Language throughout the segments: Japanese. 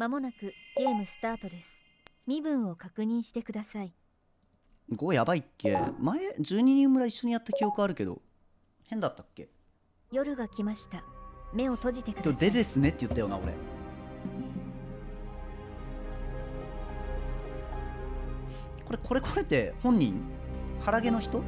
まもなくゲームスタートです身分を確認してください5やばいっけ前12人村一緒にやった記憶あるけど変だったっけ夜が来ました目を閉じてくださいでですねって言ったよな俺これこれこれって本人腹毛の人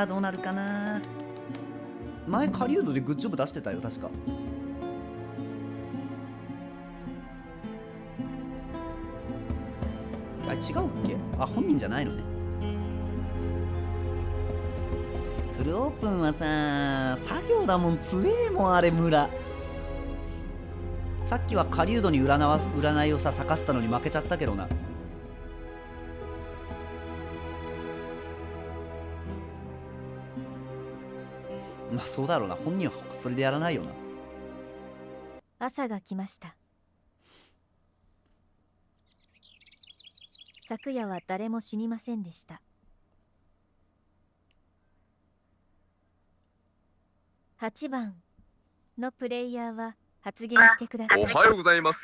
かどうなるかな前狩人でグッジョブ出してたよ確かあ違うっけあ本人じゃないのねフルオープンはさ作業だもん強えもんあれ村さっきは狩人に占わ占いをさ咲かせたのに負けちゃったけどなそうだろうな本人はそれでやらないよな朝が来ました昨夜は誰も死にませんでした8番のプレイヤーは発言してくださいおはようございます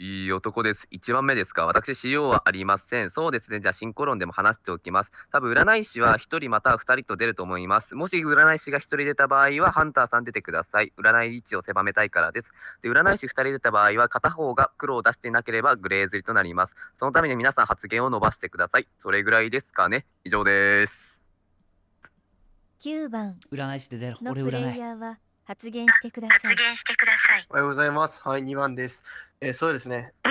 いい男です。1番目ですか。私、仕様はありません。そうですね。じゃあ、進行論でも話しておきます。多分、占い師は1人または2人と出ると思います。もし占い師が1人出た場合は、ハンターさん出てください。占い位置を狭めたいからです。で、占い師2人出た場合は、片方が黒を出していなければグレーズリとなります。そのために皆さん発言を伸ばしてください。それぐらいですかね。以上です。9番占い師で出る。俺占い。発言してください。発言してください。おはようございます。はい、2番です。えー、そうですね。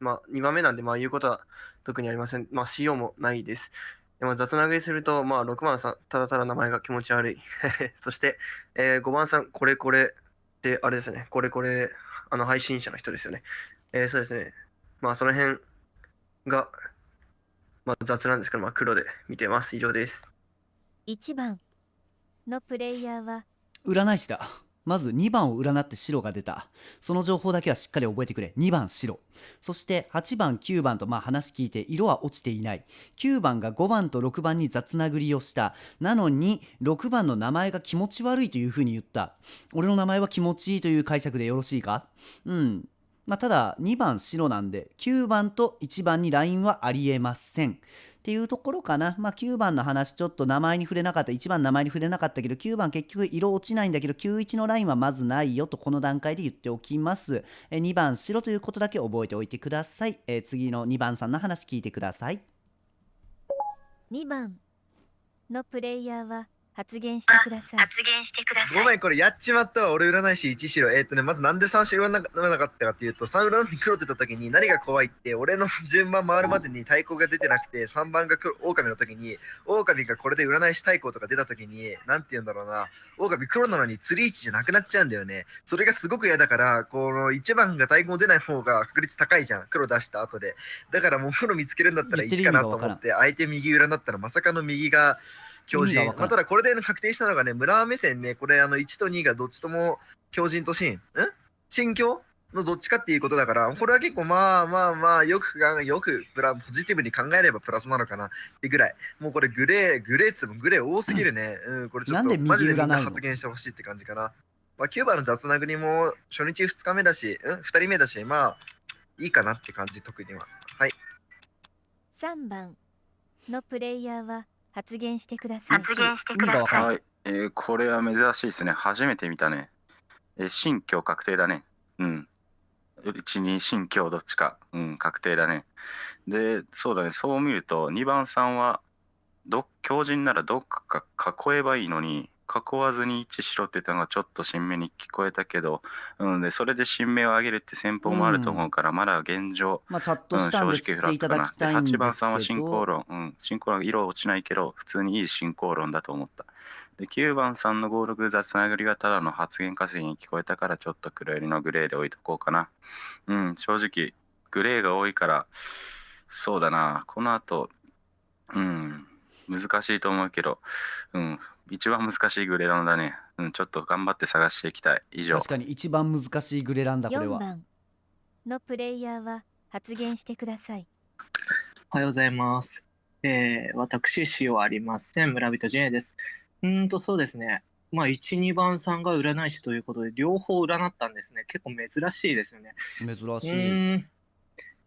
まあ、2番目なんで、まあ、言うことは特にありません。まあ、仕様もないです。でも雑投げすると、まあ、6番さん、ただただ名前が気持ち悪い。そして、えー、5番さん、これこれって、あれですね、これこれ、あの、配信者の人ですよね。えー、そうですね。まあ、その辺が、まあ、雑なんですけど、まあ、黒で見てます。以上です。1番のプレイヤーは、占い師だ。まず2番を占って白が出た。その情報だけはしっかり覚えてくれ。2番白。そして8番、9番とまあ話聞いて色は落ちていない。9番が5番と6番に雑なぐりをした。なのに6番の名前が気持ち悪いというふうに言った。俺の名前は気持ちいいという解釈でよろしいかうん。まあ、ただ2番白なんで9番と1番にラインはありえません。っていうところかな。まあ、9番の話、ちょっと名前に触れなかった、1番名前に触れなかったけど、9番結局色落ちないんだけど、91のラインはまずないよとこの段階で言っておきます。え2番白ということだけ覚えておいてください。え次の2番さんの話聞いてください。2番のプレイヤーは発言してください。発言してください。ごめん、これやっちまったわ。俺占い師1白。えっ、ー、とね、まずなんで3白なななかったかっていうと、3裏に黒ってた時に何が怖いって、俺の順番回るまでに対抗が出てなくて、3番が狼の時に、狼がこれで占い師対抗とか出た時に、なんて言うんだろうな、狼黒なのに釣り位置じゃなくなっちゃうんだよね。それがすごく嫌だから、この1番が対抗出ない方が確率高いじゃん。黒出した後で。だからもう黒見つけるんだったら1かなと思って、相手右裏になったらまさかの右が、巨人、まあ、ただこれで確定したのがね、村目線ね、これあの1と2がどっちとも強人と新、ん心境のどっちかっていうことだから、これは結構まあまあまあ、よくよくプラ、ポジティブに考えればプラスなのかなってぐらい。もうこれグレー、グレーっつもグレー多すぎるね。うん、うん、これちょっとマジでみんな発言してほしいって感じかな。まあ、キューバの雑な国も初日2日目だし、うん、2人目だし、まあ、いいかなって感じ、特には。はい。3番のプレイヤーは発言してください。発言してください。はい、えー、これは珍しいですね。初めて見たね。えー、新教確定だね。うん。うちに新教どっちか。うん、確定だね。で、そうだね。そう見ると、2番さんは、ど強人ならどっか囲えばいいのに、囲わずに位置しろって言ったのがちょっと新芽に聞こえたけど、うん、でそれで新芽を上げるって戦法もあると思うから、うん、まだ現状、まあ、チャットしたんで正直フラットだな8番さんは進行論、うん、進行論色落ちないけど普通にいい進行論だと思ったで9番さんの5、6雑なぐりがただの発言稼ぎに聞こえたからちょっと黒りのグレーで置いとこうかなうん正直グレーが多いからそうだなこの後うん難しいと思うけど、うん、一番難しいグレランだね。うん、ちょっと頑張って探していきたい。以上。確かに一番難しいグレランだ、これは。4番のプレイヤーは発言してください。おはようございます。えー、私、使用ありません。村人ジェです。うんと、そうですね。まあ、1、2番さんが占い師ということで、両方占ったんですね。結構珍しいですよね。珍しい。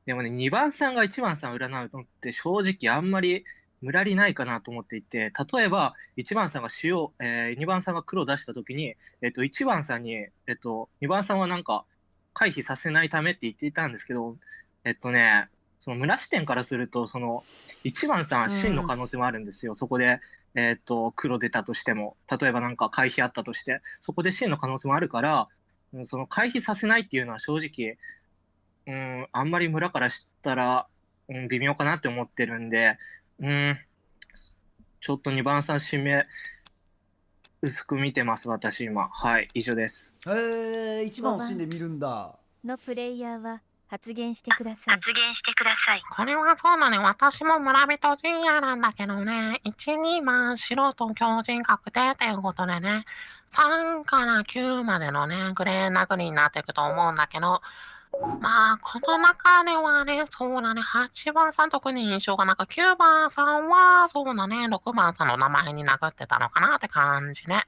でもね、2番さんが1番さん占うのって正直あんまり無駄りないかなと思っていて、例えば1番さんが塩、えー、2番さんが黒出した時に、えっ、ー、と、1番さんに、えっ、ー、と、2番さんはなんか回避させないためって言っていたんですけど、えっ、とね、その村視点からすると、その1番さんは真の可能性もあるんですよ、うん、そこで、えっと黒出たとしても、例えばなんか回避あったとして、そこで真の可能性もあるから、その回避させないっていうのは正直、うん、あんまり村からしたら、うん、微妙かなって思ってるんで、うん、ちょっと2番差締め、薄く見てます、私今。はい、以上です。えー、1番を死んで見るんだ。のプレイヤーは発言してください。発言してください。これはそうだね。私も村人陣屋なんだけどね。1、2番素人強人確定ということでね。3から9までのね、グレーな国になっていくと思うんだけど、まあ、この中ではね、そうだね、8番さん特に印象がなんか、9番さんは、そうだね、6番さんの名前に殴ってたのかなって感じね。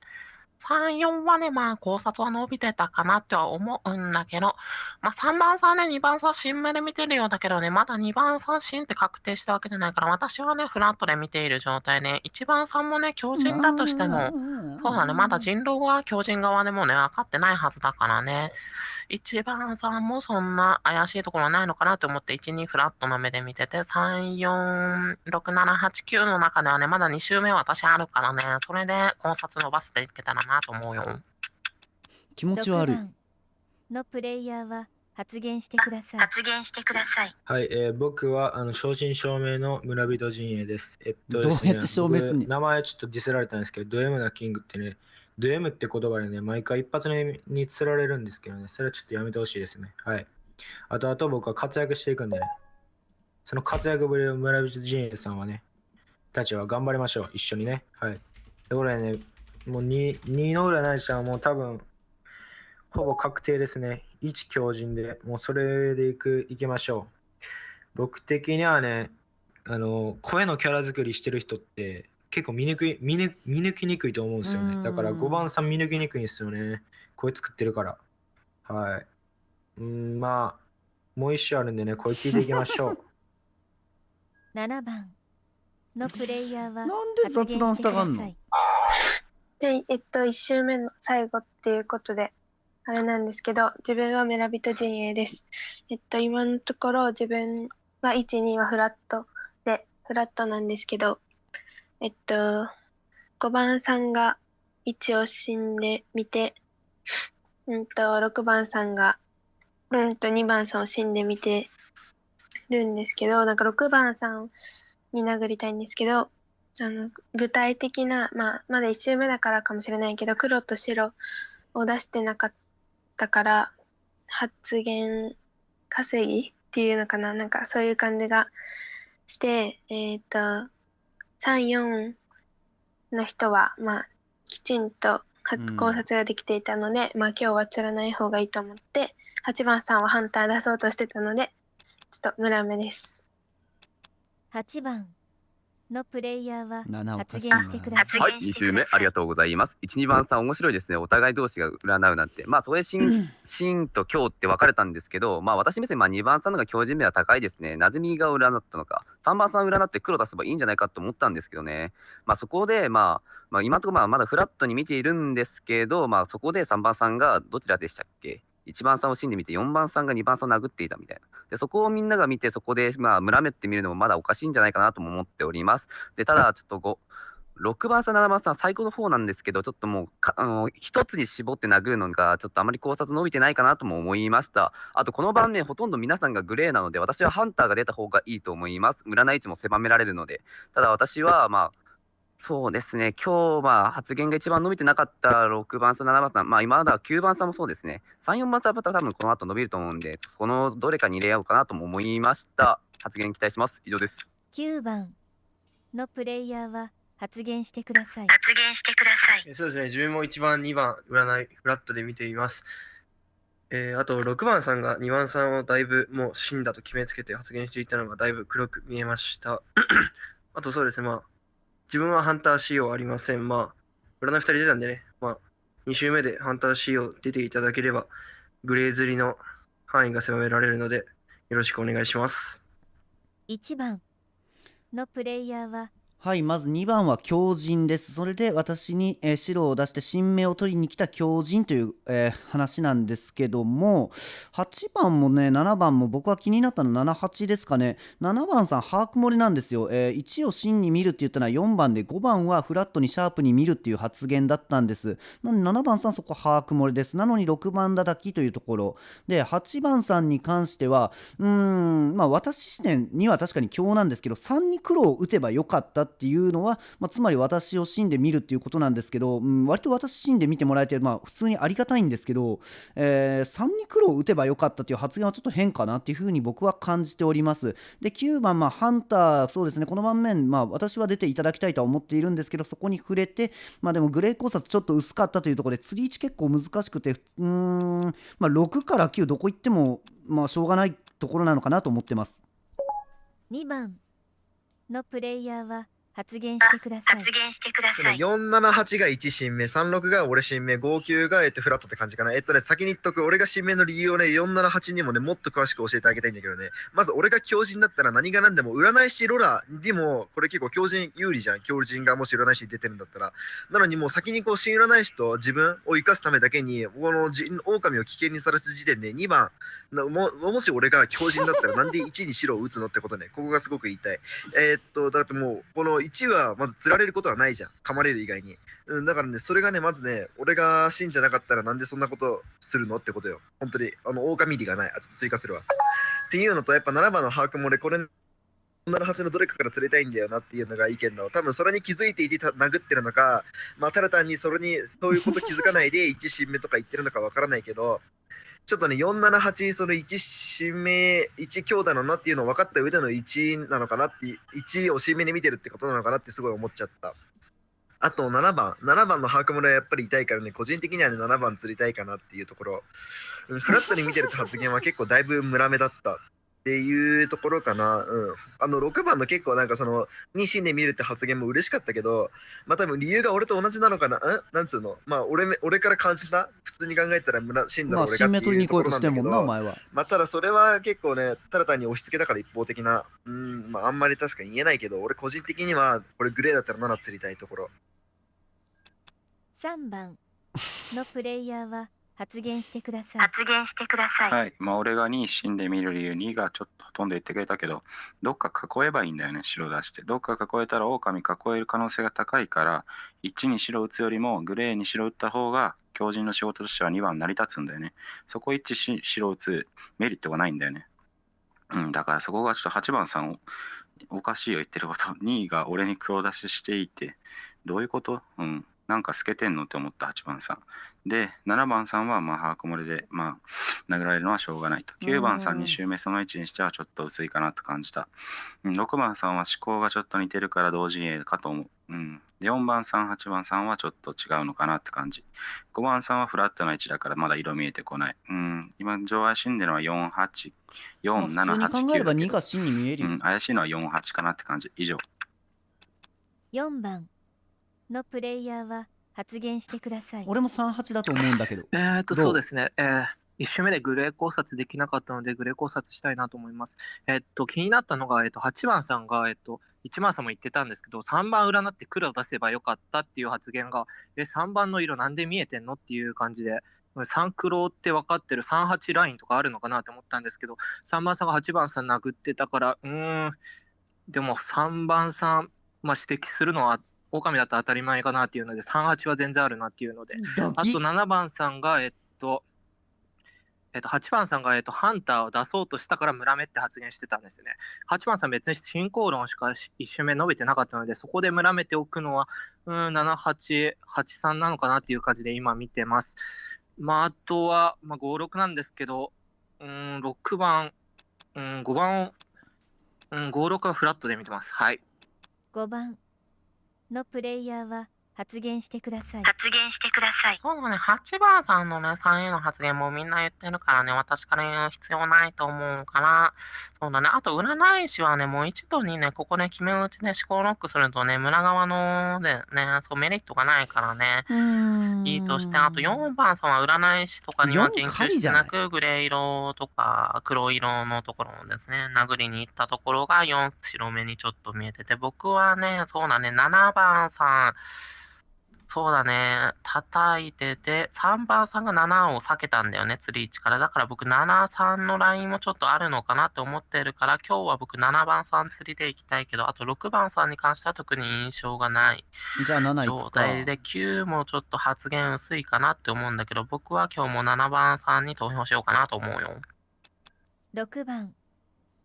3、4はね、まあ、考察は伸びてたかなっては思うんだけど、まあ、3番さんね、2番さん新目で見てるようだけどね、まだ2番さん新って確定したわけじゃないから、私はね、フラットで見ている状態ね、1番さんもね、強人だとしても、そうだね、まだ人狼は強人側でもね、分かってないはずだからね。1番さんもそんな怪しいところないのかなと思って、1、2フラットな目で見てて、3、4、6、7、8、9の中ではね、まだ2周目は私あるからね、それで考察伸ばしていけたらなと思うよ。気持ち悪い。のプレイヤーは発言してください。発言してください。はい、えー、僕はあの正真正銘の村人陣営です。えっと、ね、どうやって証明する名前ちょっとディスられたんですけど、ド M なキングってね、ド M って言葉でね、毎回一発目に釣られるんですけどね、それはちょっとやめてほしいですね。はい。あと、あと僕は活躍していくんでね、その活躍ぶりを村人陣営さんはね、たちは頑張りましょう、一緒にね。はい。ところでね、もう 2, 2の占い師はもう多分、ほぼ確定ですね。1強靭で、もうそれでいく、行きましょう。僕的にはね、あの、声のキャラ作りしてる人って、結構見抜き見抜見抜きにくいと思うんですよね。だから5番さん見抜きにくいんですよね。声作ってるから。はい。うん、まあ、もう一種あるんでね、声聞いていきましょう。7 番のプレイヤーはなんで雑談したがんので、えっと、1周目の最後っていうことで、あれなんですけど、自分は村人陣営です。えっと、今のところ自分は1、2はフラットで、フラットなんですけど、えっと、5番さんが一応死んでみて、うんと、6番さんが、うんと、2番さんを死んでみてるんですけど、なんか6番さんに殴りたいんですけど、あの具体的な、まあ、まだ1周目だからかもしれないけど黒と白を出してなかったから発言稼ぎっていうのかななんかそういう感じがしてえっ、ー、と34の人は、まあ、きちんと考察ができていたので、うん、まあ今日は釣らない方がいいと思って8番さんはハンター出そうとしてたのでちょっとラムです8番のプレイヤーは発言してください。はい、二周目ありがとうございます。1、2番さん面白いですね。お互い同士が占うなんて。まあ、それしん、しんと今日って分かれたんですけど、まあ、私目線、まあ、2番さんのが教人目は高いですね。なぜみが占ったのか。3番さん占って黒出せばいいんじゃないかと思ったんですけどね。まあ、そこで、まあ、まあ、今のところまあまだフラットに見ているんですけど、まあ、そこで3番さんがどちらでしたっけ1番さんを死んでみて4番さんが2番さんを殴っていたみたいなでそこをみんなが見てそこでまあ村めってみるのもまだおかしいんじゃないかなとも思っておりますでただちょっと6番さん、7番さん、最高の方なんですけど、ちょっともうか、あの1つに絞って殴るのが、ちょっとあまり考察伸びてないかなとも思いました。あと、この盤面、ほとんど皆さんがグレーなので、私はハンターが出た方がいいと思います。占い位置も狭められるので、ただ私は、まあ、そうですね、今日は発言が一番伸びてなかった6番差、7番差、まあ、今まだ9番差もそうですね、3、4番差はまた多分この後伸びると思うんで、このどれかに入れようかなとも思いました。発言期待します。以上です。9番のプレイヤーは発言してください。発言してください。そうですね、自分も1番、2番、占い、フラットで見ています。えー、あと6番さんが2番さんをだいぶもう死んだと決めつけて発言していたのがだいぶ黒く見えました。あとそうですね、まあ自分はハンター仕様ありません。まあ、裏の2人出たんでね、まあ、2周目でハンター仕様出ていただければ、グレー釣りの範囲が狭められるので、よろしくお願いします。1番のプレイヤーははい、まず2番は狂人です。それで私に、えー、白を出して新名を取りに来た狂人という、えー、話なんですけども、8番もね、7番も僕は気になったのは7、8ですかね。7番さん、把握漏れなんですよ。えー、1を真に見るって言ったのは4番で、5番はフラットにシャープに見るっていう発言だったんです。なで7番さん、そこ把握漏れです。なのに6番叩きというところ。で、8番さんに関しては、うーん、まあ私視点には確かに強なんですけど、3に黒を打てばよかったっていうのは、まあ、つまり私を死んで見るっていうことなんですけど、うん、割と私死んで見てもらえて、まあ、普通にありがたいんですけど、えー、3に黒を打てばよかったという発言はちょっと変かなっていうふうに僕は感じております。で、9番、まあ、ハンター、そうですね、この盤面、まあ、私は出ていただきたいとは思っているんですけど、そこに触れて、まあ、でもグレー考察ちょっと薄かったというところで、釣り位置結構難しくて、うん、まあ、6から9、どこ行っても、まあ、しょうがないところなのかなと思ってます。2番のプレイヤーは発言してください。発言してください。478が1新名、36が俺新名、59がえっとフラットって感じかな。えっとね、先に言っとく、俺が新名の理由をね、478にもね、もっと詳しく教えてあげたいんだけどね、まず俺が狂人だったら何が何でも、占い師ロラでも、これ結構狂人有利じゃん。狂人がもし占い師出てるんだったら。なのにもう先にこう、新占い師と自分を生かすためだけに、この狼を危険にさらす時点で2番、ももし俺が狂人だったらなんで1に白を打つのってことね、ここがすごく言いたい。えー、っと、だってもう、この1はまず釣られることはないじゃん。噛まれる以外に。うん、だからね、それがね、まずね、俺が死んじゃなかったらなんでそんなことするのってことよ。本当に、あの、狼入がない。あ、ちょっと追加するわ。っていうのと、やっぱ7番の把握も俺、これ、78のどれかから釣れたいんだよなっていうのが意見の、多分それに気づいていて殴ってるのか、まあ、ただ単にそれに、そういうこと気づかないで1新目とか言ってるのかわからないけど、ちょっとね、478、その1指名、1強弟のなっていうのを分かった上での1なのかなって、1を指名に見てるってことなのかなってすごい思っちゃった。あと7番、7番のハークムラはやっぱり痛いからね、個人的にはね、7番釣りたいかなっていうところ、フラットに見てるって発言は結構だいぶムラ目だったっていうところかな、うん、あの6番の結構なんかそのに新で見るって発言も嬉しかったけどまあ多分理由が俺と同じなのかななんつうのまあ俺俺から感じた普通に考えたら村新年の俺がっていうとんだけまあ、前はまあただそれは結構ねただ単に押し付けだから一方的なうんまああんまり確かに言えないけど俺個人的にはこれグレーだったら7釣りたいところ3番のプレイヤーは発言してください発言してください、はい、まあ俺が2死んでみる理由2位がちょっとほとんど言ってくれたけどどっか囲えばいいんだよね白出してどっか囲えたら狼囲える可能性が高いから1に白打つよりもグレーに白打った方が強人の仕事としては2番成り立つんだよねそこ1し白打つメリットがないんだよねうんだからそこがちょっと8番さんをおかしいよ言ってること2位が俺に黒出ししていてどういうことうんなんか透けてんのって思った8番さん。で、7番さんはまあハーコモレで、まあ、殴られるのはしょうがないと。9番さん2周目その位置にしてはちょっと薄いかなと感じた。6番さんは思考がちょっと似てるから同時にかと思う。うん、4番さん、8番さんはちょっと違うのかなって感じ。5番さんはフラットな位置だからまだ色見えてこない。うん、今、上位死んでるのは4、8、4、7、8、9。考えれば2が死に見える、うん、怪しいのは4、8かなって感じ。以上。4番のプレイヤーは発言してください俺も38だと思うんだけどえっとそうですねえー、1周目でグレー考察できなかったので、グレー考察したいなと思います。えっと、気になったのが、えっと、8番さんが、えっと、1番さんも言ってたんですけど、3番占って黒出せばよかったっていう発言が、え、3番の色なんで見えてんのっていう感じで、3黒って分かってる38ラインとかあるのかなと思ったんですけど、3番さんが8番さん殴ってたから、うーん、でも3番さん、まあ、指摘するのは狼だら当たり前かなっていうので、38は全然あるなっていうので、あと7番さんが、えっと、えっと、8番さんが、えっと、ハンターを出そうとしたから村目って発言してたんですね。8番さん別に進行論しか1周目述べてなかったので、そこで村めておくのは、うん、7、8、83なのかなっていう感じで今見てます。まあ、あとは、まあ、5、6なんですけど、うん、6番、うん、5番を、うん、5、6はフラットで見てます。はい。5番。のプレイヤーは発言してください。発言してください。そうね、8番さんのね、3への発言もみんな言ってるからね、私から言う必要ないと思うから、そうだね、あと占い師はね、もう一度にね、ここで、ね、決め打ちで思考ロックするとね、村側のでね、そうメリットがないからね、いいとして、あと4番さんは占い師とかには研究してなく、グレー色とか黒色のところをですね、殴りに行ったところが4白目にちょっと見えてて、僕はね、そうだね、7番さん、そうだね。叩いてて、3番さんが7を避けたんだよね、釣り1から。だから僕7、3のラインもちょっとあるのかなって思ってるから、今日は僕7番さん釣りでいきたいけど、あと6番さんに関しては特に印象がない。じゃあ7状態で、9もちょっと発言薄いかなって思うんだけど、僕は今日も7番さんに投票しようかなと思うよ。6番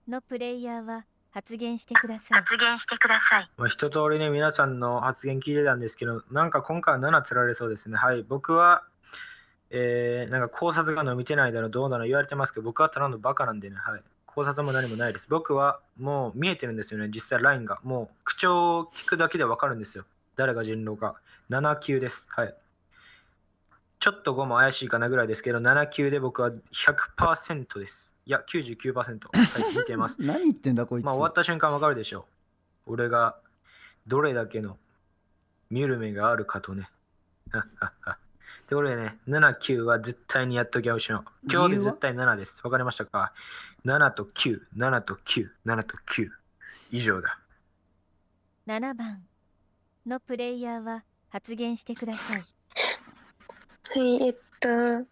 のプレイヤーは発言してください。発言してください。まあ、一通りね、皆さんの発言聞いてたんですけど、なんか今回は7つられそうですね。はい、僕は、えー、なんか考察が伸びてないだろ、どうだろう言われてますけど、僕はただのバカなんでね、はい。考察も何もないです。僕はもう見えてるんですよね、実際ラインが。もう口調を聞くだけでわかるんですよ。誰が人狼か。7級です。はい。ちょっと5も怪しいかなぐらいですけど、7級で僕は100%です。いや、99%。はい、いてます。何言ってんだ、こいつ。まあ、終わった瞬間わかるでしょう。俺が、どれだけの見る目があるかとね。ところでね、7、9は絶対にやっときゃおしの。今日で絶対7です。わかりましたか ?7 と9、7と9、7と9。以上だ。7番のプレイヤーは発言してください。はい、えっと、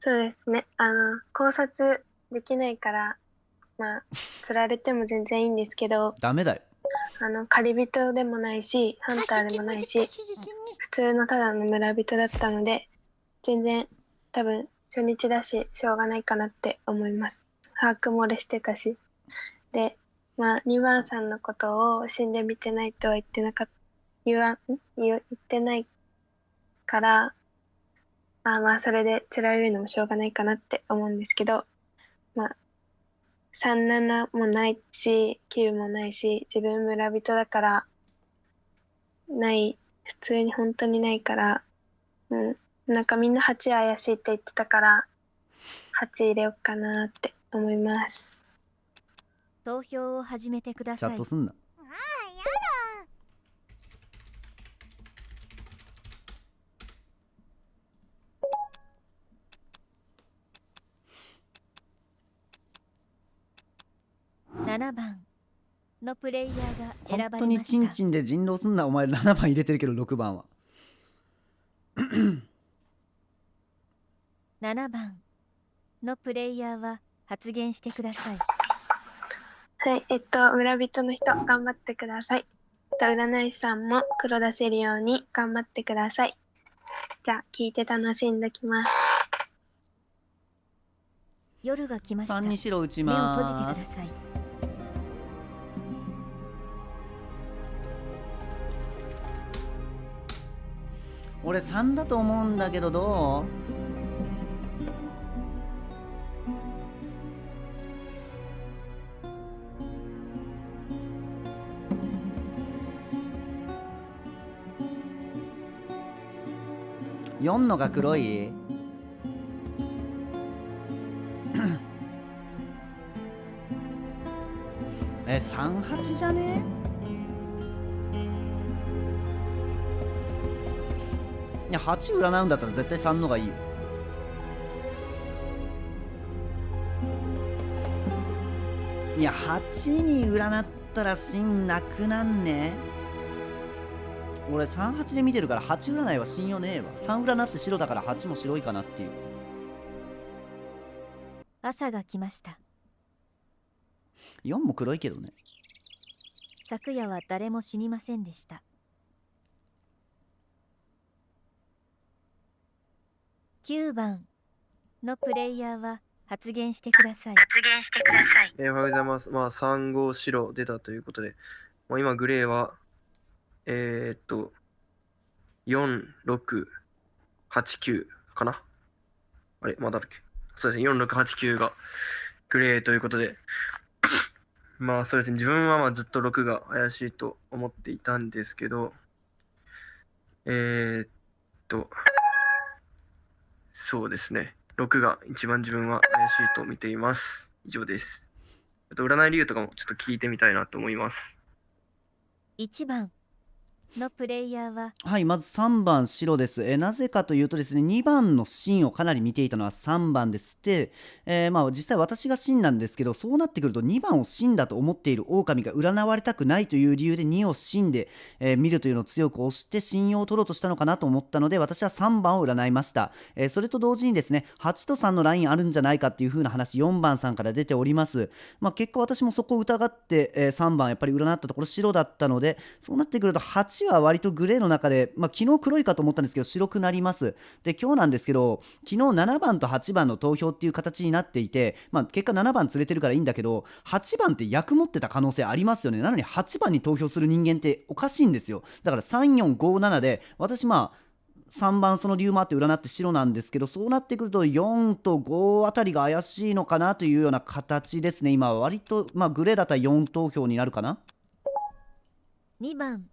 そうですね。あの、考察できないからまあ釣られても全然いいんですけどダメだよあの狩り人でもないしハンターでもないし普通のただの村人だったので全然多分初日だししょうがないかなって思います把握漏れしてたしでまあ2番さんのことを死んでみてないとは言ってなかった言わん言ってないからあまあそれで釣られるのもしょうがないかなって思うんですけどまあ、37もないし9もないし自分村人だからない普通に本当にないから、うん、なんかみんな8怪しいって言ってたから8入れようかなって思います投票を始めてくださいチャットすんな7番のプレイヤーが選ばれました本当にチンチンで人狼すんなお前7番入れてるけど6番は7 番のプレイヤーは発言してくださいはいえっと村人の人頑張ってくださいと占い師さんも黒出せるように頑張ってくださいじゃあ聞いて楽しんできます夜が来ました目を閉じてください俺3だと思うんだけどどう4のが黒い え三38じゃねいや8占うんだったら絶対3のがいいよいや8に占ったら芯なくなんね俺38で見てるから8占いは信用ねえわ3占って白だから8も白いかなっていう朝が来ました4も黒いけどね昨夜は誰も死にませんでした9番のプレイヤーは発言してください。発言してください。えー、おはようございます。まあ、3 5、白出たということで、まあ、今グレーは、えー、っと、4、6、8、9かな。あれ、まだだっけ。そうですね、4、6、8、9がグレーということで、まあそうですね、自分はまあずっと6が怪しいと思っていたんですけど、えー、っと、そうですね。6が一番自分は怪しいと見ています。以上です。あと占い理由とかもちょっと聞いてみたいなと思います。1番のプレイヤーははいまず3番白ですえー、なぜかというとですね2番の芯をかなり見ていたのは3番ですで、えー、まあ実際私が芯なんですけどそうなってくると2番を芯だと思っている狼が占われたくないという理由で2を芯で、えー、見るというのを強く押して信用を取ろうとしたのかなと思ったので私は3番を占いました、えそれと同時にですね8と3のラインあるんじゃないかっていう風な話4番さんから出ておりますまあ結果私もそこを疑って、え3番やっぱり占ったところ白だったのでそうなってくると8足は割とグレーの中で、まあ、昨日黒いかと思ったんですけど、白くなります。で、今日なんですけど、昨日7番と8番の投票っていう形になっていて、まあ、結果7番連れてるからいいんだけど、8番って役持ってた可能性ありますよね。なのに8番に投票する人間っておかしいんですよ。だから3、4、5、7で、私まあ、3番その理由もあって占って白なんですけどそうなってくると4と5あたりが怪しいのかなというような形ですね今割とまあグレーだったら4投票になるかな2番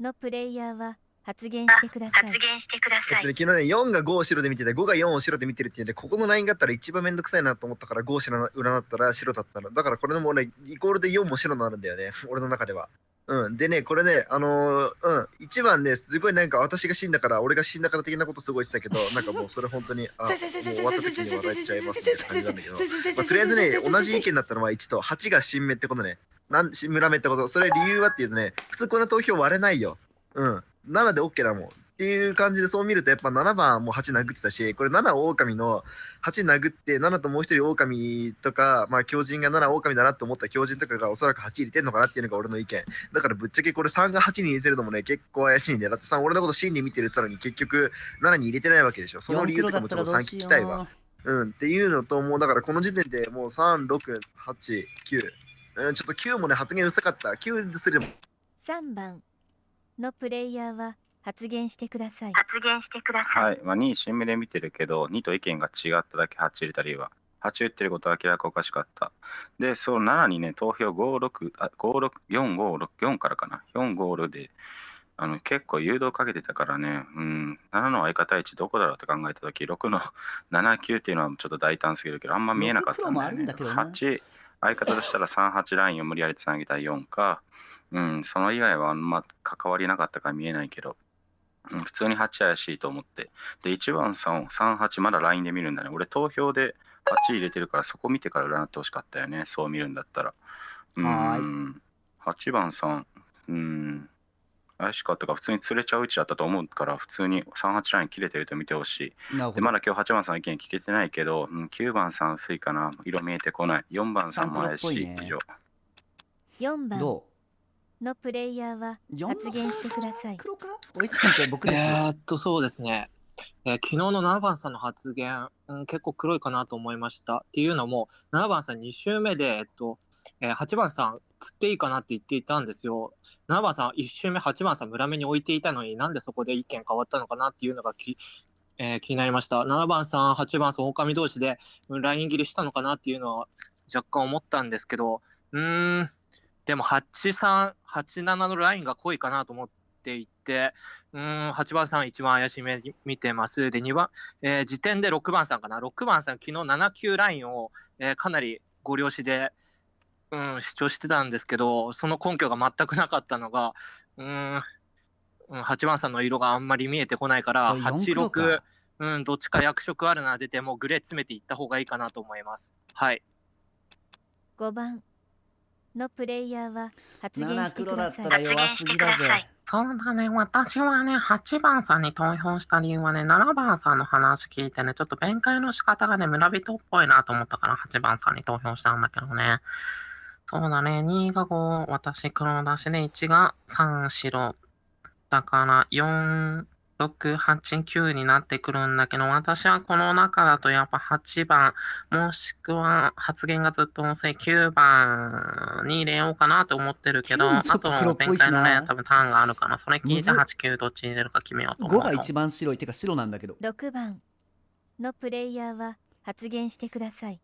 のプレイヤーは発言してください。発言してください。昨日ね、4が5を白で見てて、5が4を白で見てるっていうんで、ここのラインがあったら一番めんどくさいなと思ったから、5白占ったら白だったの。だからこれでも俺、イコールで4も白になるんだよね、俺の中では。うん、でね、これね、あのー、うん、1番ね、すごいなんか私が死んだから、俺が死んだから的なことすごいしたけど、なんかもうそれ本当に、あ、もう終わった時に笑っちゃいますみたいな感じなんだけど、まあ、とりあえずね、同じ意見だったのは1と8が新芽ってことね。なん村めってこと、それ理由はっていうとね、普通この投票割れないよ。うん。7で OK だもん。っていう感じでそう見るとやっぱ7番も8殴ってたしこれ7カ狼の8殴って7ともう一人狼とかまあ狂人が7狼だなって思った狂人とかがおそらく8入れてんのかなっていうのが俺の意見だからぶっちゃけこれ3が8に入れてるのもね結構怪しいんだよだって3俺のこと真に見てるって言ったのに結局7に入れてないわけでしょその理由とかもちょっと3聞きたいわうんっていうのともうだからこの時点でもう3 6 8 9ちょっと Q もね、発言薄かった。Q するも。3番のプレイヤーは発言してください。発言してください。はい。まあ、2、新目で見てるけど、2と意見が違っただけ8入れた理由は。8言ってることは明らかおかしかった。で、その7にね、投票56、あ56 4、5、6、4からかな。4、5、6で。あの結構誘導かけてたからね、うん、7の相方置どこだろうって考えたとき、6の7、9っていうのはちょっと大胆すぎるけど、あんま見えなかったんだよ、ね、8、相方としたら3 8ラインを無理やりつなげた4か、うん、その以外はあんま関わりなかったから見えないけど、うん、普通に8怪しいと思って。で、1番3、38まだ LINE で見るんだね。俺投票で8入れてるからそこ見てから占ってほしかったよね。そう見るんだったら。うん。8番3、うん。怪しかったか普通に釣れちゃう位置だったと思うから普通に38ライン切れてると見てほしいでまだ今日8番さん意見聞けてないけど、うん、9番さん薄いかな色見えてこない4番さんも怪しい、ね、以上4番のプレイヤーは発言してください黒かおいちゃんって僕ですえっとそうですねえー、昨日の7番さんの発言、うん、結構黒いかなと思いました。っていうのも、7番さん2周目で、えっとえー、8番さん、釣っていいかなって言っていたんですよ。7番さん、1周目、8番さん、村目に置いていたのになんでそこで意見変わったのかなっていうのがき、えー、気になりました。7番さん、8番さん、狼同士でライン切りしたのかなっていうのは若干思ったんですけど、うーん、でも83、87のラインが濃いかなと思っていて、うん、8番さん、一番怪しめに見てます。で、2番、えー、時点で6番さんかな。6番さん、昨日7級ラインを、えー、かなりご了承で、うん、主張してたんですけど、その根拠が全くなかったのが、うん、8番さんの色があんまり見えてこないから、8、6、うん、どっちか役職あるな出て、もうグレー詰めていった方がいいかなと思います。はい。5番のプレイヤーは発言してください。黒だったら弱すぎそうだね、私はね、8番さんに投票した理由はね、7番さんの話聞いてね、ちょっと弁解の仕方がね、村人っぽいなと思ったから、8番さんに投票したんだけどね。そうだね。2が5、私黒出しで1が3白。だから4、6、8、9になってくるんだけど、私はこの中だとやっぱ8番、もしくは発言がずっと遅い9番に入れようかなと思ってるけど、あと弁解のね、多分ターンがあるから、それ聞いて8、9どっちに入れるか決めようと思う。5が一番白い、てか白なんだけど。6番のプレイヤーは発言してください。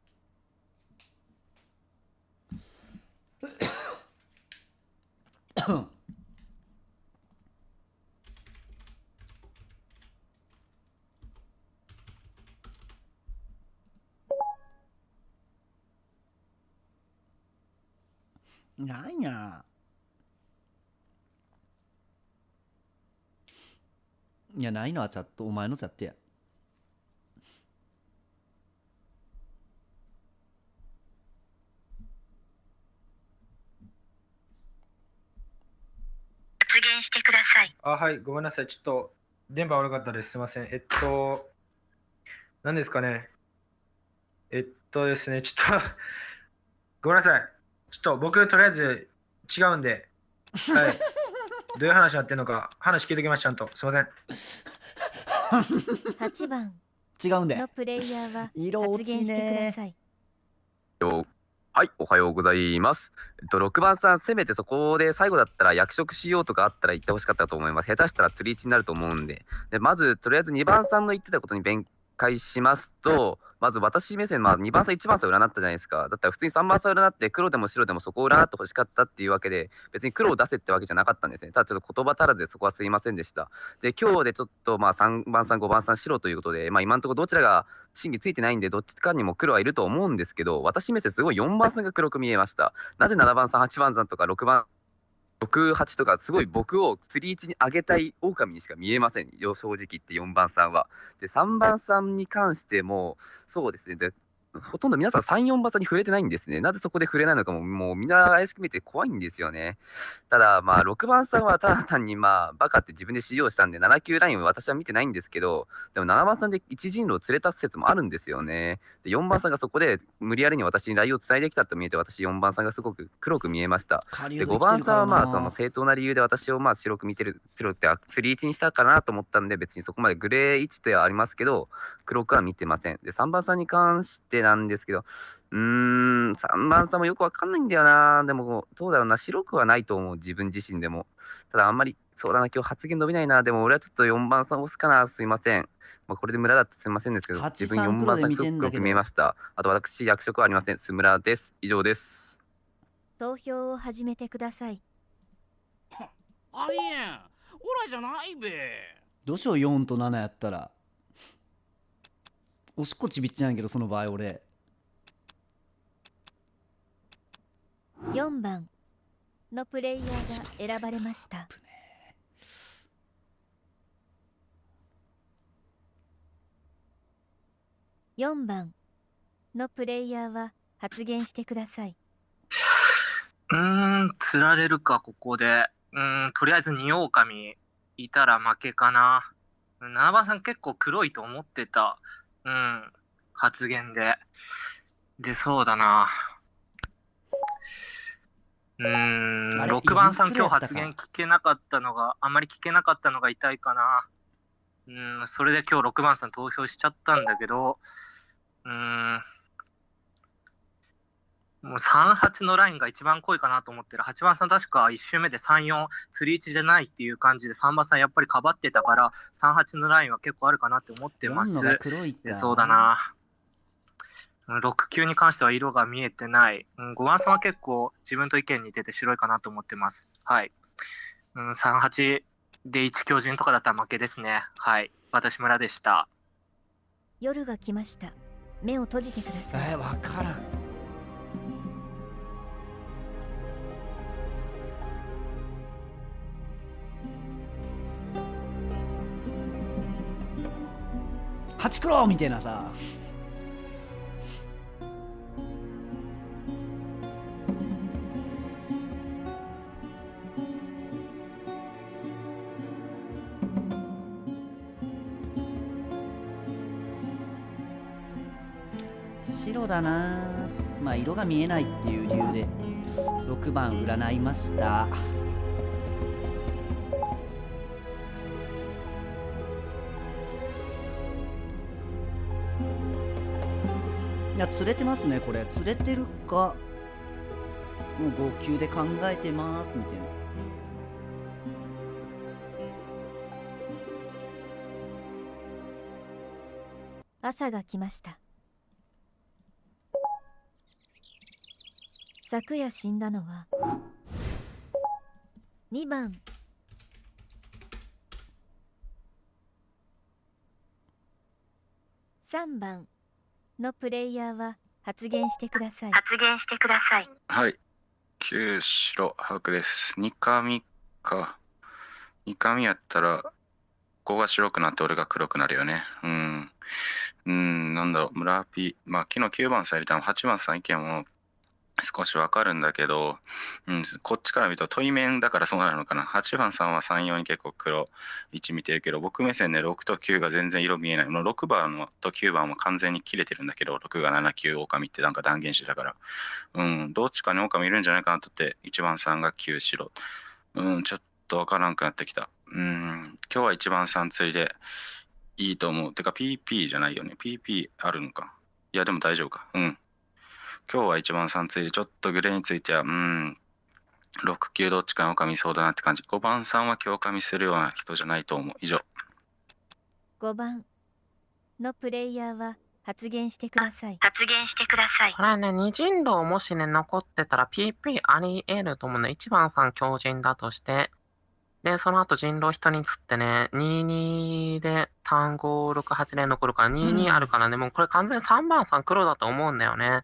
何やいやないのはチャットお前のチャットやしてください。あ、はい、ごめんなさい。ちょっと、電波悪かったです。すいません。えっと、何ですかね。えっとですね、ちょっとごめんなさい。ちょっと僕、とりあえず違うんで、はい。どういう話になってんのか、話聞いておきます、ちゃんと。すいません。8番。違うんで。のプレイヤーは発言してください。はい、おはようございます。えっと、6番さん、せめてそこで最後だったら役職しようとかあったら言ってほしかったと思います。下手したら釣り位置になると思うんで。でまず、とりあえず2番さんの言ってたことに弁解しますと、まず私目線、まあ、2番差、1番差占ったじゃないですか。だったら普通に3番差占って、黒でも白でもそこを占ってほしかったっていうわけで、別に黒を出せってわけじゃなかったんですね。ただちょっと言葉足らずでそこはすいませんでした。で、今日でちょっとまあ3番さん、5番さん、白ということで、まあ、今のところどちらが審議ついてないんで、どっちかにも黒はいると思うんですけど、私目線、すごい4番さんが黒く見えました。なぜ7番さん、8番さんとか6番6、8とか、すごい僕を釣り位置に上げたい狼にしか見えませんよ、正直言って4番さんは。で、3番さんに関しても、そうですね、ほとんど皆さん3、4バタに触れてないんですね。なぜそこで触れないのかも、もうみんな怪しく見て怖いんですよね。ただ、まあ、6番さんはただ単に、まあ、バカって自分で指示をしたんで、7級ラインは私は見てないんですけど、でも7番さんで一陣路を連れた説もあるんですよね。で4番さんがそこで無理やりに私にラインを伝えてきたと見えて、私4番さんがすごく黒く見えました。で5番さんは、まあ、その正当な理由で私をまあ白く見てる、白って釣位1にしたかなと思ったんで、別にそこまでグレー1ではありますけど、黒くは見てません。で3番さんに関してなんですけど、うーん、3番さんもよくわかんないんだよな。でも、どうだろうな。白くはないと思う、自分自身でも。ただ、あんまり、そうだな、今日発言伸びないな。でも、俺はちょっと4番さん押すかな。すいません。まあ、これで村だってすいませんですけど、自分4番さんにすごくよく見えました。あと、私、役職はありません。すむらです。以上です。投票を始めてください。ありえん。オラじゃないべ。どうしよう、4と7やったら。おしっこちびっちゃうんやけどその場合俺4番のプレイヤーが選ばれました4番のプレイヤーは発言してくださいうんつられるかここでうんとりあえず二狼いたら負けかな七番さん結構黒いと思ってたうん、発言で。で、そうだな。うん、6番さん、今日発言聞けなかったのが、あまり聞けなかったのが痛いかな。うん、それで今日6番さん投票しちゃったんだけど、うん、もう38のラインが一番濃いかなと思ってる8番さん、確か1周目で34、釣り位置じゃないっていう感じで、3番さん、やっぱりかばってたから、38のラインは結構あるかなって思ってます。い黒ってそうだな6級に関しては色が見えてない、うん、5番さんは結構自分と意見似てて白いかなと思ってます。はい、うん、38で1強人とかだったら負けですね。はい、私村でした。夜が来ました。目を閉じてください。えわからん。ハチクロみたいなさ白だなまあ色が見えないっていう理由で6番占いました。や釣れてますねこれ釣れてるかもう号泣で考えてますみたいな朝が来ました昨夜死んだのは2番3番のプレイヤーは発言してください発言してくださいはい九白白です二神か二神やったらここが白くなって俺が黒くなるよねうんうんなんだろう村ピー。まあ昨日9番さん入れたの8番さん意見も少しわかるんだけど、うん、こっちから見ると対面だからそうなるのかな8番3は34に結構黒1見てるけど僕目線で6と9が全然色見えないう6番のと9番は完全に切れてるんだけど6が79狼ってなんか断言してたからうんどっちかに狼いるんじゃないかなとって1番3が9白うんちょっとわからんくなってきたうん今日は1番3ついでいいと思うてか PP じゃないよね PP あるのかいやでも大丈夫かうん今日は1番3ついり、ちょっとグレーについては、うん、6級どっちかに狼そうだなって感じ。5番さんは今日狼するような人じゃないと思う。以上。5番のプレイヤーは発言してください。発言してください。これね、二人狼もしね、残ってたら PP あり得ると思うね。1番さん強靭だとして。で、その後人狼人につってね、22で単語6、8で残るから22あるからね、うん、もうこれ完全に3番さん黒だと思うんだよね。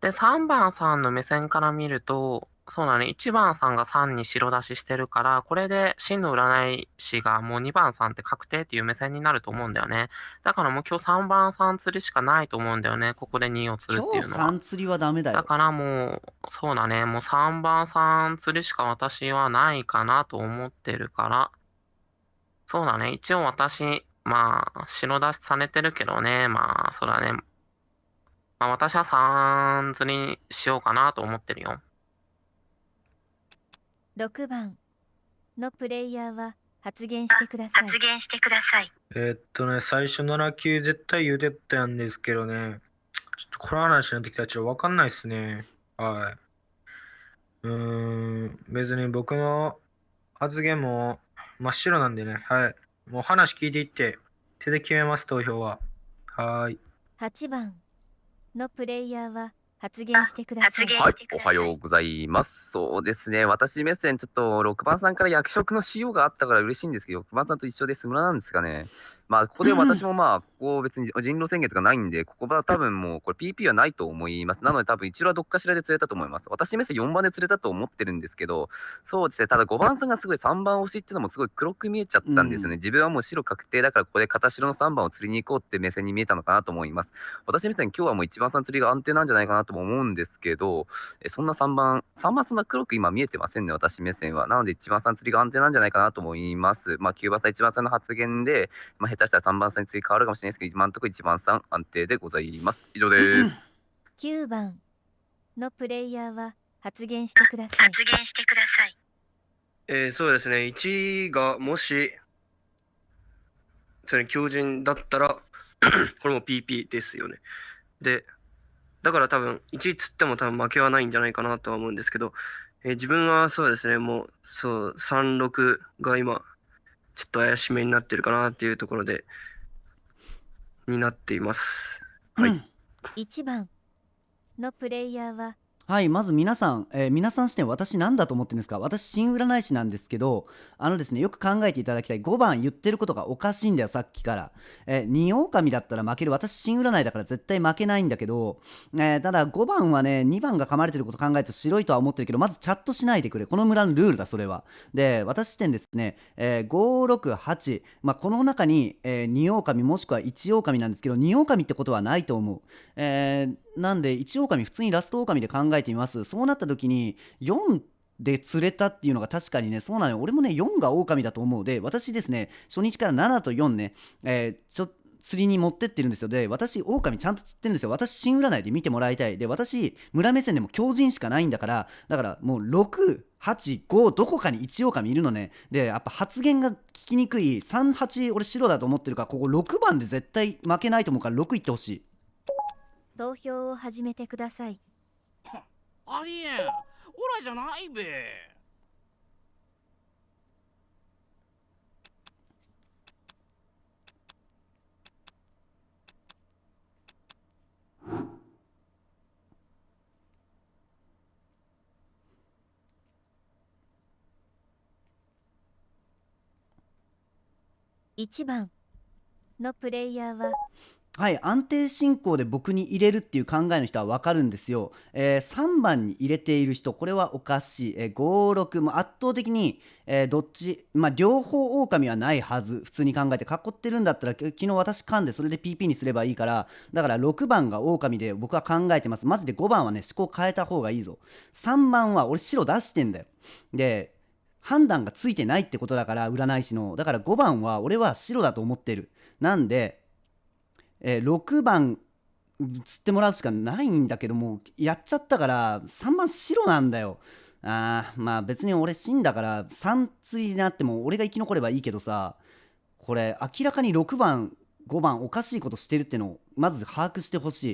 で、3番さんの目線から見ると、そうだね、1番さんが3に白出ししてるから、これで真の占い師がもう2番さんって確定っていう目線になると思うんだよね。だからもう今日3番さん釣りしかないと思うんだよね、ここで2を釣るっていうのは。今日3釣りはダメだよ。だからもう、そうだね、もう3番さん釣りしか私はないかなと思ってるから、そうだね、一応私、まあ、白出しされてるけどね、まあ、そうだね、まあ、私はサンズにしようかなと思ってるよ。6番のプレイヤーは発言してください。発言してください。えー、っとね、最初7球絶対茹でたんですけどね、ちょっとこの話の時たちはわかんないっすね。はい。うーん、別に僕の発言も真っ白なんでね、はい。もう話聞いていって、手で決めます、投票は。はい。8番。のプレイヤーは発言してください。はい、おはようございます。そうですね、私目線、ちょっと6番さんから役職の仕様があったから嬉しいんですけど、6番さんと一緒です、村なんですかね。まあ、ここで私もまあ、うんここ別に人狼宣言とかないんで、ここは多分もう、これ PP はないと思います。なので多分一応はどっかしらで釣れたと思います。私目線4番で釣れたと思ってるんですけど、そうですね、ただ5番さんがすごい3番推しっていうのもすごい黒く見えちゃったんですよね。うん、自分はもう白確定だから、ここで片白の3番を釣りに行こうって目線に見えたのかなと思います。私目線、今日はもう1番さん釣りが安定なんじゃないかなとも思うんですけど、えそんな3番、3番そんな黒く今見えてませんね、私目線は。なので1番さん釣りが安定なんじゃないかなと思います。まあ9番さん、1番さんの発言で、まあ、下手したら3番さんに釣り変わるかもしれない。ですけど、今のところ1番さん安定でございます。以上です。9 番のプレイヤーは発言してください。発言してください。えー、そうですね、1がもし、それ強靭だったら、これも PP ですよね。で、だから多分、1つっても多分負けはないんじゃないかなとは思うんですけど、えー、自分はそうですね、もう、そう、36が今、ちょっと怪しめになってるかなっていうところで、になっています。はい。1番のプレイヤーははいまず皆さん、えー、皆さん視点私何だと思ってるんですか私新占い師なんですけどあのですねよく考えていただきたい5番言ってることがおかしいんだよさっきから、えー、二狼だったら負ける私新占いだから絶対負けないんだけど、えー、ただ5番はね2番が噛まれてること考えると白いとは思ってるけどまずチャットしないでくれこの村のルールだそれはで私視点ですね、えー、568、まあ、この中に、えー、二狼もしくは一狼なんですけど二狼ってことはないと思う、えーなんで1狼普通にラスト狼で考えてみますそうなった時に4で釣れたっていうのが確かにね、そうなのよ。俺もね、4が狼だと思うで、私ですね、初日から7と4ね、えー、ちょ釣りに持ってってるんですよ。で、私、狼ちゃんと釣ってるんですよ。私、新占いで見てもらいたい。で、私、村目線でも狂人しかないんだから、だからもう6、8、5、どこかに1ミいるのね。で、やっぱ発言が聞きにくい、3、8、俺白だと思ってるから、ここ6番で絶対負けないと思うから、6いってほしい。投票を始めてください ありえんオラじゃないべ1番のプレイヤーははい、安定進行で僕に入れるっていう考えの人は分かるんですよ。えー、3番に入れている人、これはおかしい。えー、5、6、も圧倒的に、えー、どっち、まあ、両方狼はないはず。普通に考えて、囲ってるんだったら、昨日私噛んで、それで PP にすればいいから、だから6番が狼で僕は考えてます。マジで5番はね、思考変えた方がいいぞ。3番は俺白出してんだよ。で、判断がついてないってことだから、占い師の。だから5番は俺は白だと思ってる。なんで、えー、6番釣ってもらうしかないんだけどもやっちゃったから3番白なんだよあーまあ別に俺死んだから3りになっても俺が生き残ればいいけどさこれ明らかに6番5番おかしいことしてるってのをまず把握してほし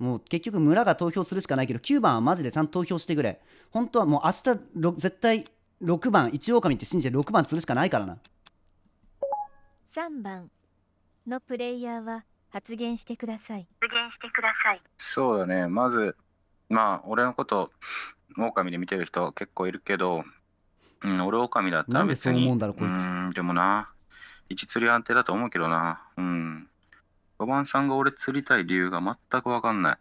いもう結局村が投票するしかないけど9番はマジでちゃんと投票してくれ本当はもう明日絶対6番一狼って信じて6番するしかないからな3番のプレイヤーは「発言してください発言してくださいそうだねまずまあ俺のこと狼で見てる人結構いるけど、うん、俺狼だったら別になんでそう思うんだろこいつうんでもな一釣り安定だと思うけどなうん5番さんが俺釣りたい理由が全く分かんない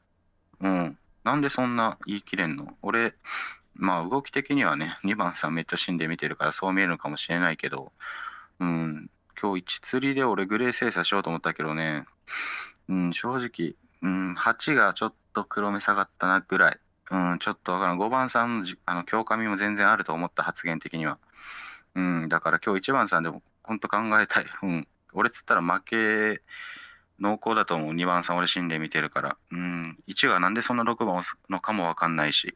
うんなんでそんな言い切れんの俺まあ動き的にはね2番さんめっちゃ死んで見てるからそう見えるのかもしれないけどうん今日一釣りで俺グレー精査しようと思ったけどねうん、正直、うん、8がちょっと黒目下がったなぐらい。うん、ちょっと分からん。5番さんのあの強化味も全然あると思った発言的には。うん、だから今日1番さんでも本当考えたい。うん。俺つったら負け濃厚だと思う。2番さん俺心霊見てるから。うん、1がなんでそんな6番押すのかもわかんないし。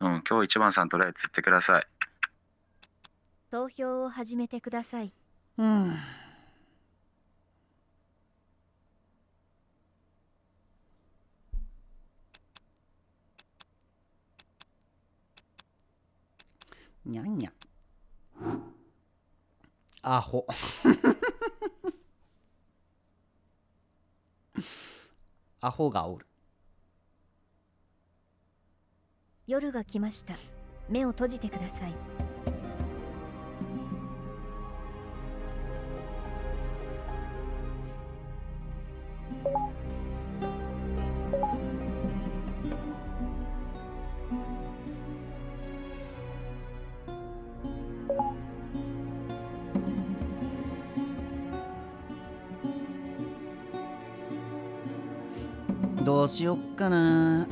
うん、今日1番さんとりあえず釣ってください。投票を始めてください。うん。にゃんにゃん。アホ。アホがおる。夜が来ました。目を閉じてください。しよっかな。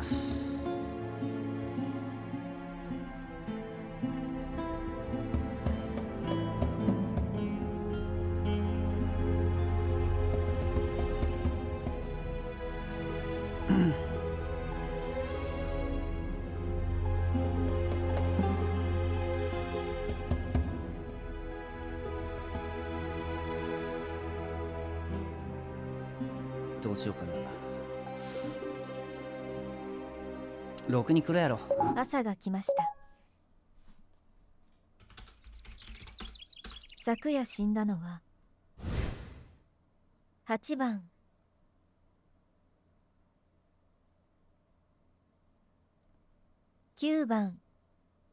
僕に来るやろ朝が来ました昨夜死んだのは8番9番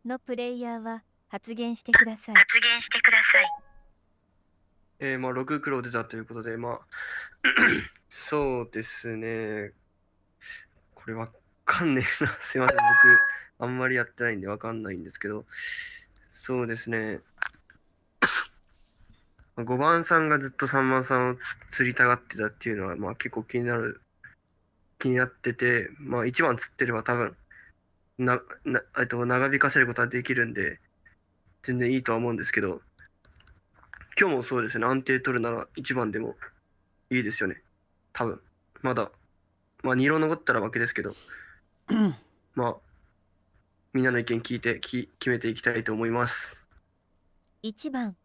のプレイヤーは発言してください発言してくださいえー、まあ6黒出たということでまあ そうですねこれはかんねえな。すいません、僕、あんまりやってないんでわかんないんですけど、そうですね。5 番さんがずっと3番さんを釣りたがってたっていうのは、まあ結構気になる、気になってて、まあ1番釣ってれば多分、な、な、えっと、長引かせることはできるんで、全然いいとは思うんですけど、今日もそうですね、安定取るなら1番でもいいですよね。多分。まだ、まあ2浪残ったら負けですけど。まあ、みんなの意見聞いてき決めていきたいと思います。1番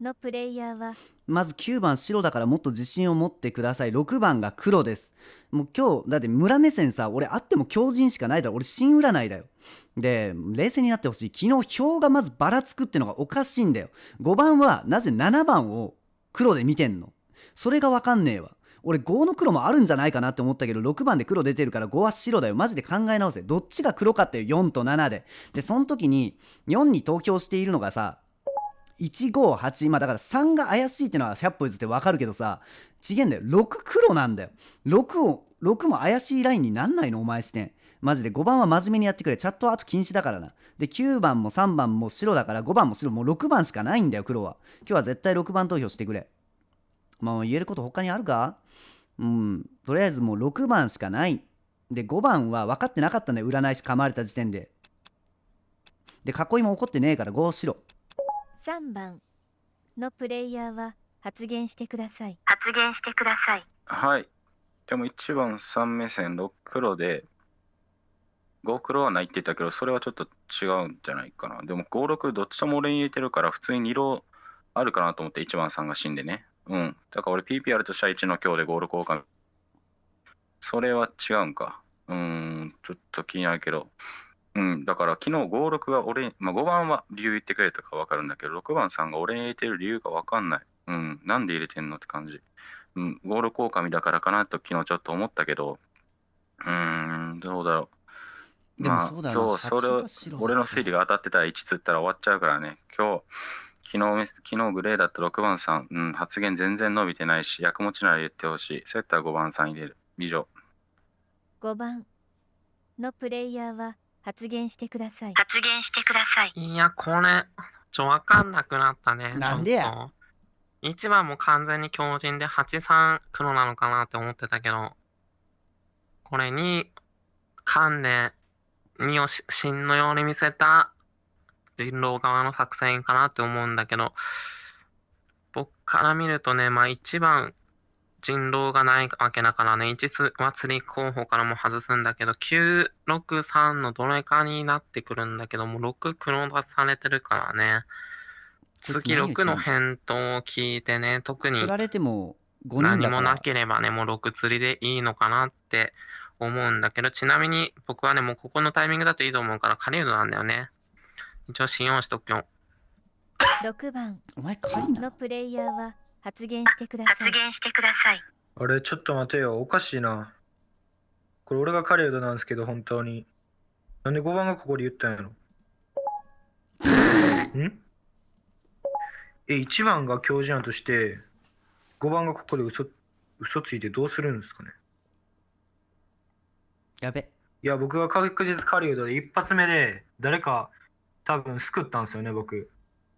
のプレイヤーはまず9番白だからもっと自信を持ってください6番が黒ですもう今日だって村目線さ俺あっても狂人しかないだろ俺新占いだよで冷静になってほしい昨日票がまずばらつくってのがおかしいんだよ5番はなぜ7番を黒で見てんのそれがわかんねえわ俺5の黒もあるんじゃないかなって思ったけど6番で黒出てるから5は白だよマジで考え直せどっちが黒かって4と7ででその時に4に投票しているのがさ158まあだから3が怪しいってのは100歩ズってわかるけどさちえんだよ6黒なんだよ6を6も怪しいラインになんないのお前してマジで5番は真面目にやってくれチャットは後禁止だからなで9番も3番も白だから5番も白もう6番しかないんだよ黒は今日は絶対6番投票してくれまあ、言えること他にあるかうん、とりあえずもう6番しかない。で、5番は分かってなかったんだよ。占い師噛まれた時点で。で、囲いも起こってねえから5しろ。3番のプレイヤーは発言してください。発言してください。はい。でも1番3目線6黒で、5黒はないって言ったけど、それはちょっと違うんじゃないかな。でも5、6どっちとも俺に入れてるから、普通に2色あるかなと思って1番3が死んでね。うん。だから俺 PPR と社1の今日でゴール交換。それは違うんか。うん、ちょっと気になるけど。うん、だから昨日5、6が俺、まあ、5番は理由言ってくれたか分かるんだけど、6番さんが俺に入れてる理由が分かんない。うん、なんで入れてんのって感じ。うん、ゴール交換だからかなと昨日ちょっと思ったけど、うーん、どうだろう。でもそうだろう、まあ、今日それを俺の推理が当たってたら1つったら終わっちゃうからね、今日、昨日昨日グレーだった6番さん、うん、発言全然伸びてないし、役持ちなら言ってほしい。セッター5番さん入れる。以上。5番のプレイヤーは発言してください。発言してください。いや、これ、ちょ、わかんなくなったね。なんでや1番も完全に強靭で83黒なのかなって思ってたけど、これに、観念、2を真のように見せた人狼側の作戦かなって思うんだけど、僕から見るとね、まあ一番人狼がないわけだからね、1つ祭り候補からも外すんだけど、9、6、3のどれかになってくるんだけども、6黒出されてるからね。次6の返答を聞いてね、特に何もなければね、もう6釣りでいいのかなって思うんだけど、ちなみに僕はね、もうここのタイミングだといいと思うから、狩人なんだよね。一応信用しとくよ。6番お前かいのプレイヤーは発言してください。発言してください。あれ、ちょっと待てよ。おかしいな。これ俺が狩人なんですけど、本当に。なんで5番がここで言ったんやろ んえ、1番が教授んとして、5番がここで嘘嘘ついてどうするんですかねやべ。いや、僕が確実狩人で一発目で、誰か多分救ったんですよね、僕。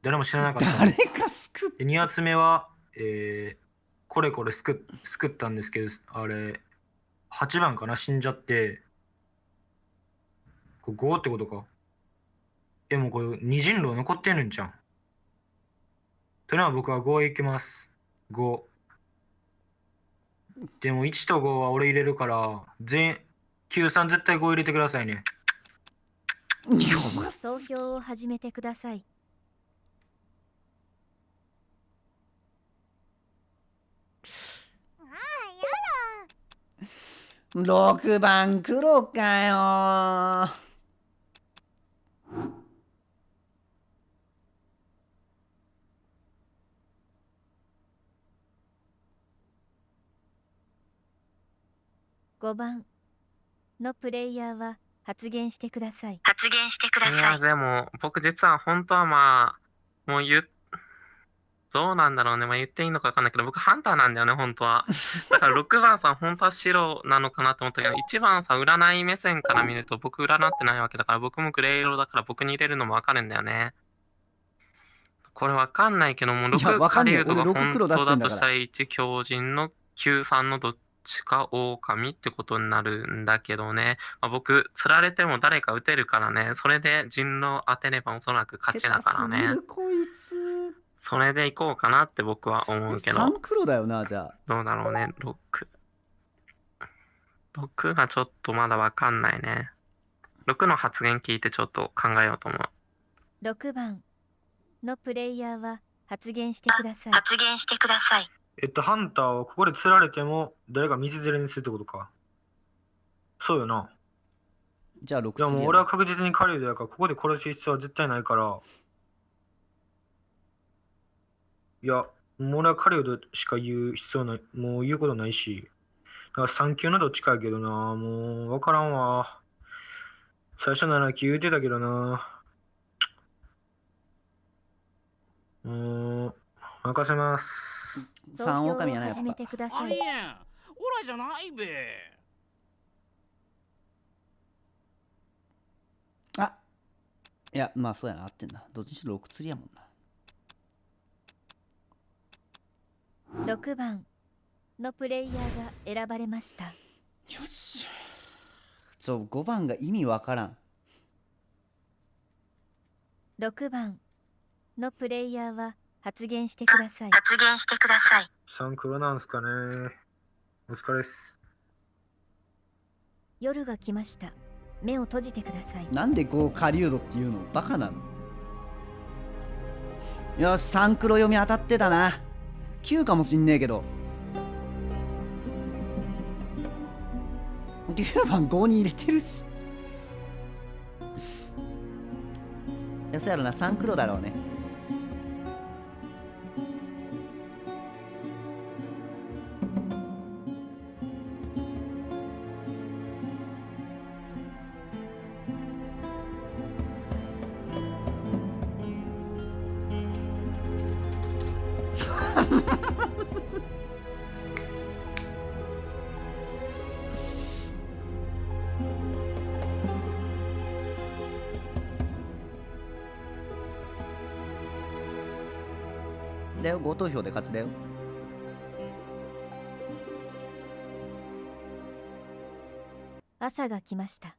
誰も知らなかった。誰が救った ?2 発目は、えー、これこれ救救ったんですけど、あれ、8番かな、死んじゃって、これ5ってことか。でもこれ、二人狼残ってるんじゃん。というのは僕は5へ行きます。5。でも1と5は俺入れるから、全、93絶対5入れてくださいね。よ投票を始めてください6番黒かよ5番のプレイヤーは発言してください発言してくださいいやでも僕実は本当はまあもう言どうなんだろうね、まあ、言っていいのか分かんないけど僕ハンターなんだよね本当は だから6番さん本当は白なのかなと思ったけど1番さん占い目線から見ると僕占ってないわけだから僕もグレー色だから僕に入れるのも分かるんだよねこれ分かんないけども6狩人が本当だとしたら1強人の9 3のどっちチか狼ってことになるんだけどね、まあ、僕、釣られても誰か撃てるからね、それで人狼当てればおそらく勝ちだからね。こいつ。それでいこうかなって僕は思うけど。3黒だよな、じゃあ。どうだろうね、6。6がちょっとまだわかんないね。6の発言聞いてちょっと考えようと思う。6番のプレイヤーは発言してください。発言してください。えっと、ハンターはここで釣られても誰か水連れにするってことか。そうよな。じゃあ6じゃもう俺は確実に狩人やから、ここで殺す必要は絶対ないから。いや、もう俺は狩人しか言う必要ない、もう言うことないし。だから3級など近いけどな、もう分からんわ。最初7級言うてたけどな。もう、任せます。三狼やなやっぱ。ありえん。オラじゃないべ。あ。いやまあそうやなってんな。どっちにしろ六釣りやもんな。六番のプレイヤーが選ばれました。よし。そう5番が意味わからん。6番のプレイヤーは発言してください。発言してください。サンクロなんすかね。お疲れっす。夜が来ました。目を閉じてください。なんでゴーカリウドっていうのバカなのよし、サンクロ読み当たってたな。9かもしんねえけど。9番5に入れてるし。や、そやろな、サンクロだろうね。だよ、ご投票で勝ちだよ。朝が来ました。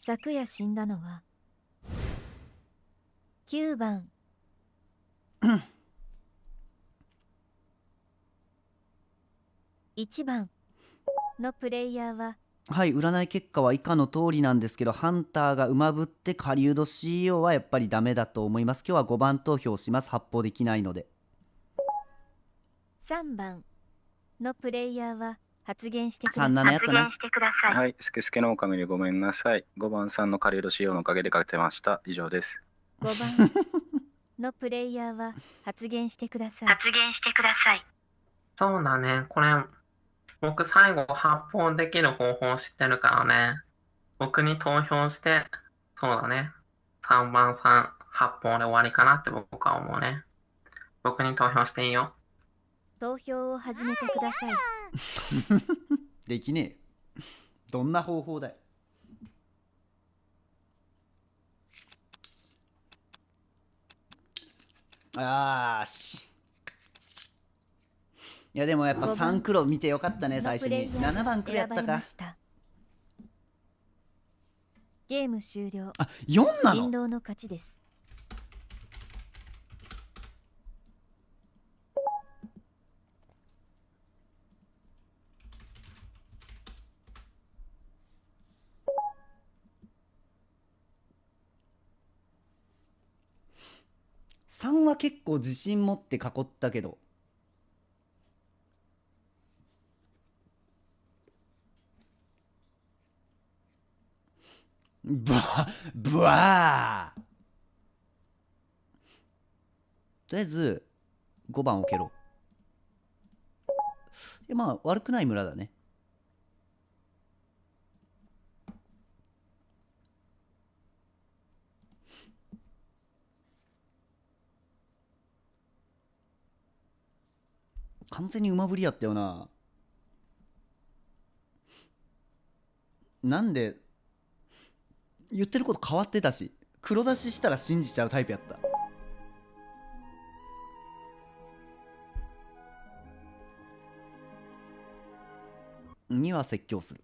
昨夜死んだのは9番1 番のプレイヤーははい占い結果は以下の通りなんですけどハンターが馬ぶって狩人 CEO はやっぱりダメだと思います今日は5番投票します発砲できないので3番のプレイヤーは発言してください発言してくださいはいすけすけのおかみでごめんなさい5番さんの狩人 CEO のおかげで勝てました以上です5番のプレイヤーは発言してください。発言してください。そうだね、これ、僕最後発砲できる方法知ってるからね。僕に投票して、そうだね、3番さん発砲で終わりかなって僕は思うね。僕に投票していいよ。投票を始めてください。できねえ。どんな方法だよ。あーしいやでもやっぱ3黒見てよかったね最初に7番黒やったかゲーム終了あ4なの人狼の勝ちです3は結構自信持って囲ったけどブワブワとりあえず5番を蹴ろうまあ悪くない村だね完全に馬ぶりやったよななんで言ってること変わってたし黒出ししたら信じちゃうタイプやったには説教する